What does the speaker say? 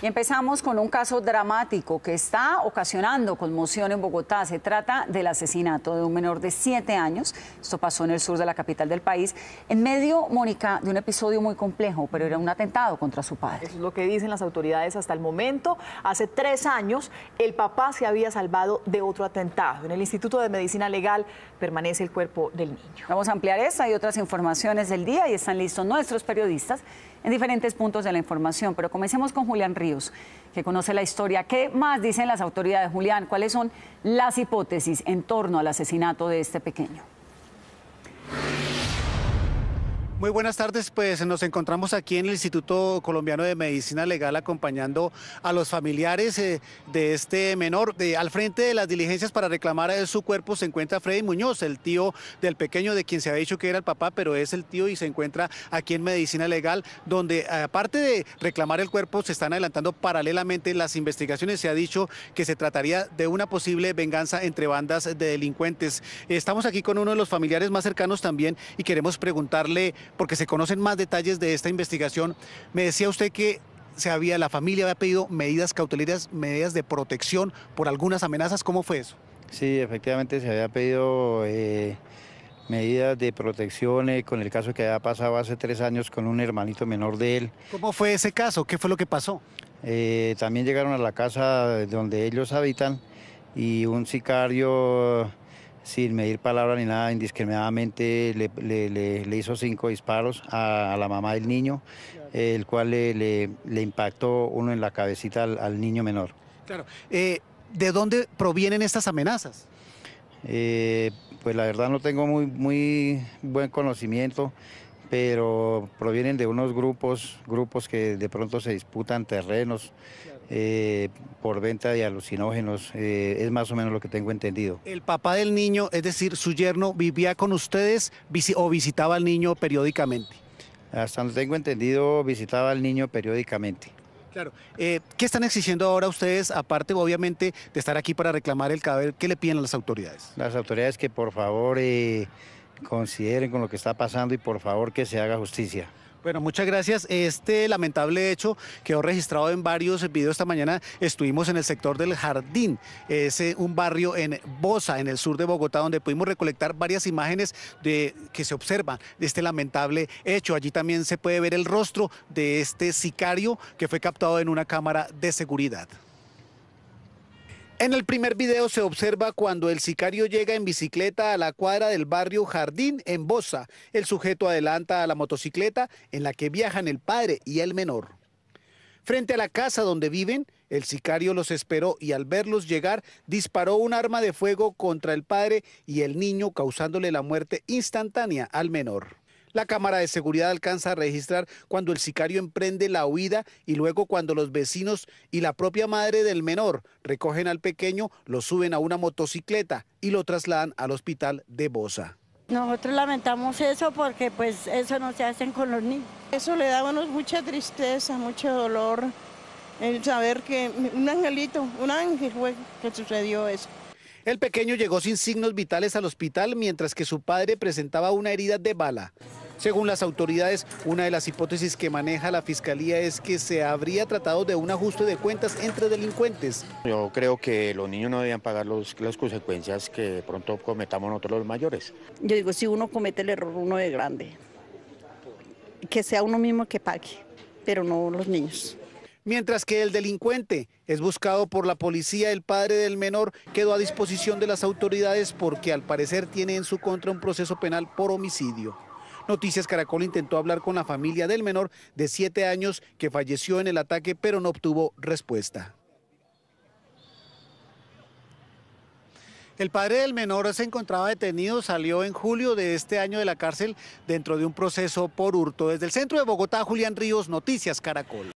Y empezamos con un caso dramático que está ocasionando conmoción en Bogotá. Se trata del asesinato de un menor de siete años. Esto pasó en el sur de la capital del país. En medio, Mónica, de un episodio muy complejo, pero era un atentado contra su padre. Eso es lo que dicen las autoridades hasta el momento. Hace tres años, el papá se había salvado de otro atentado. En el Instituto de Medicina Legal permanece el cuerpo del niño. Vamos a ampliar esta y otras informaciones del día y están listos nuestros periodistas en diferentes puntos de la información. Pero comencemos con Julián Ríos, que conoce la historia. ¿Qué más dicen las autoridades, Julián? ¿Cuáles son las hipótesis en torno al asesinato de este pequeño? Muy buenas tardes, pues nos encontramos aquí en el Instituto Colombiano de Medicina Legal acompañando a los familiares eh, de este menor. al frente de las diligencias para reclamar eh, su cuerpo se encuentra Freddy Muñoz, el tío del pequeño de quien se ha dicho que era el papá, pero es el tío y se encuentra aquí en Medicina Legal, donde aparte de reclamar el cuerpo se están adelantando paralelamente las investigaciones. Se ha dicho que se trataría de una posible venganza entre bandas de delincuentes. Estamos aquí con uno de los familiares más cercanos también y queremos preguntarle porque se conocen más detalles de esta investigación. Me decía usted que se había, la familia había pedido medidas cautelarias, medidas de protección por algunas amenazas. ¿Cómo fue eso? Sí, efectivamente se había pedido eh, medidas de protección eh, con el caso que había pasado hace tres años con un hermanito menor de él. ¿Cómo fue ese caso? ¿Qué fue lo que pasó? Eh, también llegaron a la casa donde ellos habitan y un sicario sin medir palabra ni nada, indiscriminadamente le, hizo cinco disparos a, la mamá del niño, el cual le, impactó uno en la cabecita al, niño menor. Claro. Eh, ¿De dónde provienen estas amenazas? Eh, pues la verdad no tengo muy, muy buen conocimiento pero provienen de unos grupos, grupos que de pronto se disputan terrenos eh, por venta de alucinógenos, eh, es más o menos lo que tengo entendido. El papá del niño, es decir, su yerno, vivía con ustedes o visitaba al niño periódicamente. Hasta donde tengo entendido, visitaba al niño periódicamente. Claro. Eh, ¿Qué están exigiendo ahora ustedes, aparte obviamente de estar aquí para reclamar el cadáver? ¿Qué le piden a las autoridades? Las autoridades que por favor consideren con lo que está pasando y por favor que se haga justicia. Bueno, muchas gracias. Este lamentable hecho quedó registrado en varios videos esta mañana. Estuvimos en el sector del Jardín, es un barrio en Bosa, en el sur de Bogotá, donde pudimos recolectar varias imágenes de que se observan de este lamentable hecho. Allí también se puede ver el rostro de este sicario que fue captado en una cámara de seguridad. En el primer video se observa cuando el sicario llega en bicicleta a la cuadra del barrio Jardín en Bosa. El sujeto adelanta a la motocicleta en la que viajan el padre y el menor. Frente a la casa donde viven, el sicario los esperó y al verlos llegar disparó un arma de fuego contra el padre y el niño causándole la muerte instantánea al menor. La cámara de seguridad alcanza a registrar cuando el sicario emprende la huida y luego cuando los vecinos y la propia madre del menor recogen al pequeño, lo suben a una motocicleta y lo trasladan al hospital de Bosa. Nosotros lamentamos eso porque pues eso no se hace con los niños. Eso le da a mucha tristeza, mucho dolor, el saber que un angelito, un ángel fue que sucedió eso. El pequeño llegó sin signos vitales al hospital mientras que su padre presentaba una herida de bala. Según las autoridades, una de las hipótesis que maneja la Fiscalía es que se habría tratado de un ajuste de cuentas entre delincuentes. Yo creo que los niños no debían pagar los, las consecuencias que de pronto cometamos nosotros los mayores. Yo digo, si uno comete el error, uno de grande. Que sea uno mismo que pague, pero no los niños. Mientras que el delincuente es buscado por la policía, el padre del menor quedó a disposición de las autoridades porque al parecer tiene en su contra un proceso penal por homicidio. Noticias Caracol intentó hablar con la familia del menor de 7 años que falleció en el ataque, pero no obtuvo respuesta. El padre del menor se encontraba detenido, salió en julio de este año de la cárcel dentro de un proceso por hurto. Desde el centro de Bogotá, Julián Ríos, Noticias Caracol.